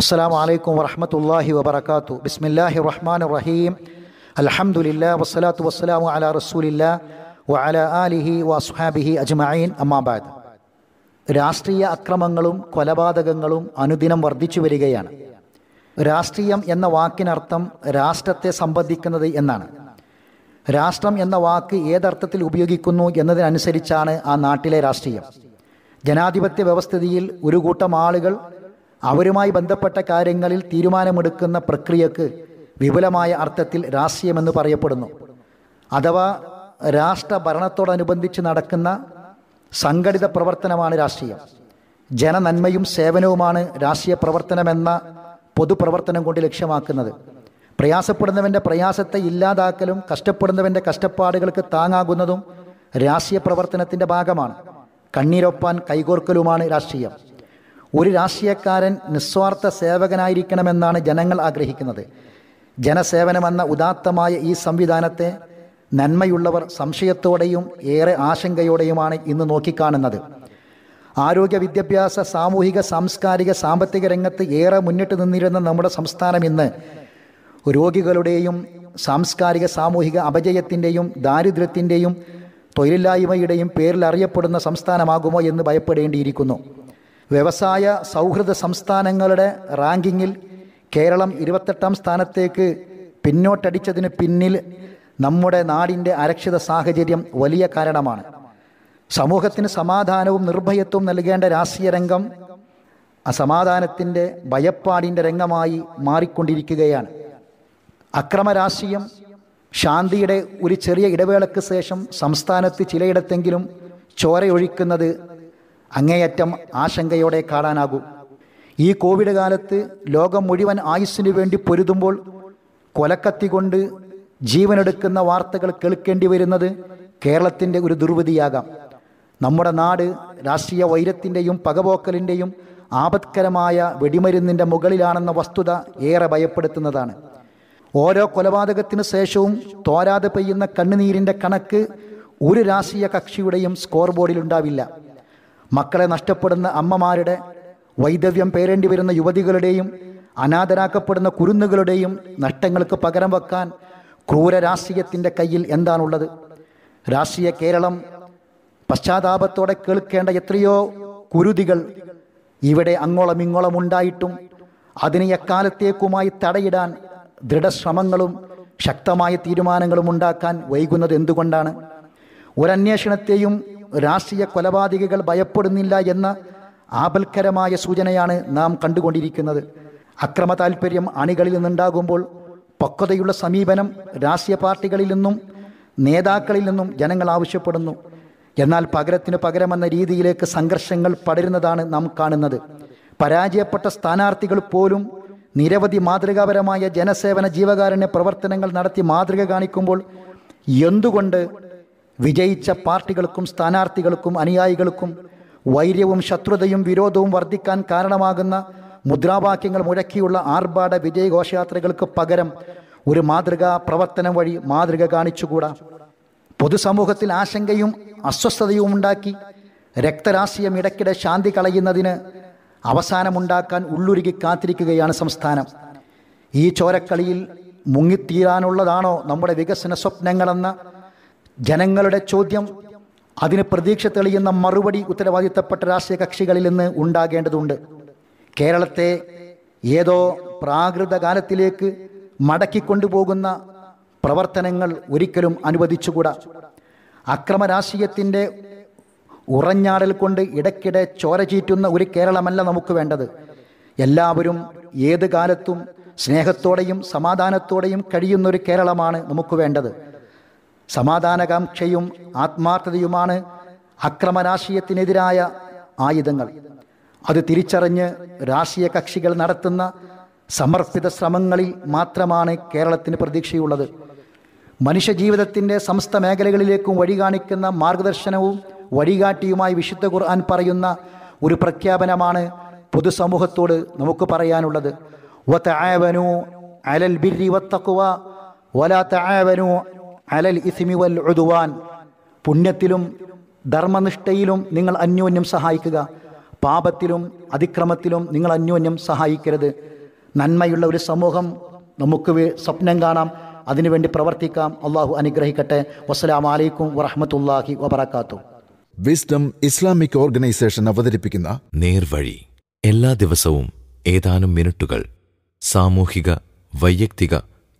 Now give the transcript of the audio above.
അസ്സാം വലൈക്കും വറഹമത്തല്ലാഹി വബർക്കാത്തു ബിസ്മില്ലാഹി റഹ്മാൻ റഹീം അലഹമുല്ല വസ്സലാത്തു വസ്സലാമു അല റസൂലില്ല വല അലിഹി ആലിഹി വസുഹാബിഹി അജ്മീൻ അമ്മാബാദ് രാഷ്ട്രീയ അക്രമങ്ങളും കൊലപാതകങ്ങളും അനുദിനം വർദ്ധിച്ചു വരികയാണ് രാഷ്ട്രീയം എന്ന വാക്കിനർത്ഥം രാഷ്ട്രത്തെ സംബന്ധിക്കുന്നത് എന്നാണ് രാഷ്ട്രം എന്ന വാക്ക് ഏതർത്ഥത്തിൽ ഉപയോഗിക്കുന്നു എന്നതിനനുസരിച്ചാണ് ആ നാട്ടിലെ രാഷ്ട്രീയം ജനാധിപത്യ വ്യവസ്ഥിതിയിൽ ഒരു കൂട്ടം ആളുകൾ അവരുമായി ബന്ധപ്പെട്ട കാര്യങ്ങളിൽ തീരുമാനമെടുക്കുന്ന പ്രക്രിയക്ക് വിപുലമായ അർത്ഥത്തിൽ രാഷ്ട്രീയമെന്ന് പറയപ്പെടുന്നു അഥവാ രാഷ്ട്രഭരണത്തോടനുബന്ധിച്ച് നടക്കുന്ന സംഘടിത പ്രവർത്തനമാണ് രാഷ്ട്രീയം ജനനന്മയും സേവനവുമാണ് രാഷ്ട്രീയ പ്രവർത്തനമെന്ന പൊതുപ്രവർത്തനം കൊണ്ട് ലക്ഷ്യമാക്കുന്നത് പ്രയാസപ്പെടുന്നവൻ്റെ പ്രയാസത്തെ ഇല്ലാതാക്കലും കഷ്ടപ്പെടുന്നവൻ്റെ കഷ്ടപ്പാടുകൾക്ക് താങ്ങാകുന്നതും രാഷ്ട്രീയ പ്രവർത്തനത്തിൻ്റെ ഭാഗമാണ് കണ്ണീരൊപ്പാൻ കൈകോർക്കലുമാണ് രാഷ്ട്രീയം ഒരു രാഷ്ട്രീയക്കാരൻ നിസ്വാർത്ഥ സേവകനായിരിക്കണമെന്നാണ് ജനങ്ങൾ ആഗ്രഹിക്കുന്നത് ജനസേവനമെന്ന ഉദാത്തമായ ഈ സംവിധാനത്തെ നന്മയുള്ളവർ സംശയത്തോടെയും ഏറെ ആശങ്കയോടെയുമാണ് ഇന്ന് നോക്കിക്കാണുന്നത് ആരോഗ്യ വിദ്യാഭ്യാസ സാമൂഹിക സാംസ്കാരിക സാമ്പത്തിക രംഗത്ത് ഏറെ മുന്നിട്ട് നിന്നിരുന്ന നമ്മുടെ സംസ്ഥാനം ഇന്ന് രോഗികളുടെയും സാംസ്കാരിക സാമൂഹിക അപജയത്തിൻ്റെയും ദാരിദ്ര്യത്തിൻ്റെയും തൊഴിലില്ലായ്മയുടെയും പേരിൽ അറിയപ്പെടുന്ന സംസ്ഥാനമാകുമോ എന്ന് ഭയപ്പെടേണ്ടിയിരിക്കുന്നു വ്യവസായ സൗഹൃദ സംസ്ഥാനങ്ങളുടെ റാങ്കിങ്ങിൽ കേരളം ഇരുപത്തെട്ടാം സ്ഥാനത്തേക്ക് പിന്നോട്ടടിച്ചതിന് പിന്നിൽ നമ്മുടെ നാടിൻ്റെ അരക്ഷിത സാഹചര്യം വലിയ കാരണമാണ് സമൂഹത്തിന് സമാധാനവും നിർഭയത്വവും നൽകേണ്ട രാഷ്ട്രീയ രംഗം അസമാധാനത്തിൻ്റെ ഭയപ്പാടിൻ്റെ രംഗമായി മാറിക്കൊണ്ടിരിക്കുകയാണ് അക്രമ രാഷ്ട്രീയം ശാന്തിയുടെ ഒരു ചെറിയ ഇടവേളയ്ക്ക് ശേഷം സംസ്ഥാനത്ത് ചിലയിടത്തെങ്കിലും ചോരയൊഴിക്കുന്നത് അങ്ങേയറ്റം ആശങ്കയോടെ കാണാനാകൂ ഈ കോവിഡ് കാലത്ത് ലോകം മുഴുവൻ ആയുസ്സിനു വേണ്ടി പൊരുതുമ്പോൾ കൊലക്കത്തി കൊണ്ട് ജീവനെടുക്കുന്ന വാർത്തകൾ കേൾക്കേണ്ടി വരുന്നത് കേരളത്തിൻ്റെ ഒരു ദുർവിധിയാകാം നമ്മുടെ നാട് രാഷ്ട്രീയ വൈരത്തിൻ്റെയും പകപോക്കലിൻ്റെയും ആപത്കരമായ വെടിമരുന്നിൻ്റെ മുകളിലാണെന്ന വസ്തുത ഏറെ ഭയപ്പെടുത്തുന്നതാണ് ഓരോ കൊലപാതകത്തിന് ശേഷവും തോരാതെ പെയ്യുന്ന കണ്ണുനീരിൻ്റെ കണക്ക് ഒരു രാഷ്ട്രീയ കക്ഷിയുടെയും സ്കോർ ബോർഡിലുണ്ടാവില്ല മക്കളെ നഷ്ടപ്പെടുന്ന അമ്മമാരുടെ വൈദവ്യം പേരേണ്ടി വരുന്ന യുവതികളുടെയും അനാഥരാക്കപ്പെടുന്ന കുരുന്നുകളുടെയും നഷ്ടങ്ങൾക്ക് പകരം വെക്കാൻ ക്രൂര രാഷ്ട്രീയത്തിൻ്റെ കയ്യിൽ എന്താണുള്ളത് രാഷ്ട്രീയ കേരളം പശ്ചാത്താപത്തോടെ കേൾക്കേണ്ട എത്രയോ കുരുതികൾ ഇവിടെ അങ്ങോളം ഇങ്ങോളം ഉണ്ടായിട്ടും അതിനെ എക്കാലത്തേക്കുമായി തടയിടാൻ ദൃഢശ്രമങ്ങളും ശക്തമായ തീരുമാനങ്ങളും ഉണ്ടാക്കാൻ വൈകുന്നത് എന്തുകൊണ്ടാണ് ഒരന്വേഷണത്തെയും രാഷ്ട്രീയ കൊലപാതകികൾ ഭയപ്പെടുന്നില്ല എന്ന ആപൽക്കരമായ സൂചനയാണ് നാം കണ്ടുകൊണ്ടിരിക്കുന്നത് അക്രമ താൽപ്പര്യം അണികളിൽ നിന്നുണ്ടാകുമ്പോൾ പക്വതയുള്ള സമീപനം രാഷ്ട്രീയ പാർട്ടികളിൽ നിന്നും നേതാക്കളിൽ നിന്നും ജനങ്ങൾ ആവശ്യപ്പെടുന്നു എന്നാൽ പകരത്തിന് പകരമെന്ന രീതിയിലേക്ക് സംഘർഷങ്ങൾ പടരുന്നതാണ് നാം കാണുന്നത് പരാജയപ്പെട്ട സ്ഥാനാർത്ഥികൾ പോലും നിരവധി മാതൃകാപരമായ ജനസേവന ജീവകാരുണ്യ പ്രവർത്തനങ്ങൾ നടത്തി മാതൃക കാണിക്കുമ്പോൾ എന്തുകൊണ്ട് വിജയിച്ച പാർട്ടികൾക്കും സ്ഥാനാർത്ഥികൾക്കും അനുയായികൾക്കും വൈര്യവും ശത്രുതയും വിരോധവും വർദ്ധിക്കാൻ കാരണമാകുന്ന മുദ്രാവാക്യങ്ങൾ മുഴക്കിയുള്ള ആർഭാട വിജയഘോഷയാത്രകൾക്ക് പകരം ഒരു മാതൃകാ പ്രവർത്തനം വഴി മാതൃക കാണിച്ചുകൂടാ പൊതുസമൂഹത്തിൽ ആശങ്കയും അസ്വസ്ഥതയും ഉണ്ടാക്കി രക്തരാശിയം ഇടയ്ക്കിടെ ശാന്തി കളയുന്നതിന് അവസാനമുണ്ടാക്കാൻ ഉള്ളുരുകി കാത്തിരിക്കുകയാണ് സംസ്ഥാനം ഈ ചോരക്കളിയിൽ മുങ്ങിത്തീരാനുള്ളതാണോ നമ്മുടെ വികസന സ്വപ്നങ്ങളെന്ന ജനങ്ങളുടെ ചോദ്യം അതിന് പ്രതീക്ഷ തെളിയുന്ന മറുപടി ഉത്തരവാദിത്തപ്പെട്ട രാഷ്ട്രീയ കക്ഷികളിൽ നിന്ന് ഉണ്ടാകേണ്ടതുണ്ട് കേരളത്തെ ഏതോ പ്രാകൃത കാലത്തിലേക്ക് മടക്കിക്കൊണ്ടുപോകുന്ന പ്രവർത്തനങ്ങൾ ഒരിക്കലും അനുവദിച്ചുകൂടാ അക്രമ രാഷ്ട്രീയത്തിൻ്റെ ഉറഞ്ഞാടൽ കൊണ്ട് ഇടയ്ക്കിടെ ചോരചീറ്റുന്ന ഒരു കേരളമല്ല നമുക്ക് വേണ്ടത് എല്ലാവരും ഏത് കാലത്തും സ്നേഹത്തോടെയും സമാധാനത്തോടെയും കഴിയുന്നൊരു കേരളമാണ് നമുക്ക് വേണ്ടത് സമാധാനകാംക്ഷയും ആത്മാർത്ഥതയുമാണ് അക്രമരാഷ്ട്രീയത്തിനെതിരായ ആയുധങ്ങൾ അത് തിരിച്ചറിഞ്ഞ് രാഷ്ട്രീയ കക്ഷികൾ നടത്തുന്ന സമർപ്പിത ശ്രമങ്ങളിൽ മാത്രമാണ് കേരളത്തിന് പ്രതീക്ഷയുള്ളത് മനുഷ്യജീവിതത്തിൻ്റെ സമസ്ത മേഖലകളിലേക്കും വഴി കാണിക്കുന്ന മാർഗദർശനവും വഴികാട്ടിയുമായി വിശുദ്ധ ഖുർആൻ പറയുന്ന ഒരു പ്രഖ്യാപനമാണ് പൊതുസമൂഹത്തോട് നമുക്ക് പറയാനുള്ളത് അലൽ ബിരി ഒലാ തായവനു അലൽ ഇസിമി വൽ ഉദുവാൻ പുണ്യത്തിലും ധർമ്മനിഷ്ഠയിലും നിങ്ങൾ അന്യോന്യം സഹായിക്കുക പാപത്തിലും അതിക്രമത്തിലും നിങ്ങൾ അന്യോന്യം സഹായിക്കരുത് നന്മയുള്ള ഒരു സമൂഹം നമുക്ക് സ്വപ്നം കാണാം അതിനുവേണ്ടി പ്രവർത്തിക്കാം അള്ളാഹു അനുഗ്രഹിക്കട്ടെ വസ്സലാം അലൈക്കും വറഹമത്തല്ലാഹി വബർക്കാത്തു വിസ്ഡം ഇസ്ലാമിക് ഓർഗനൈസേഷൻ അവതരിപ്പിക്കുന്ന നേർവഴി എല്ലാ ദിവസവും ഏതാനും മിനിറ്റുകൾ സാമൂഹിക വൈയക്തിക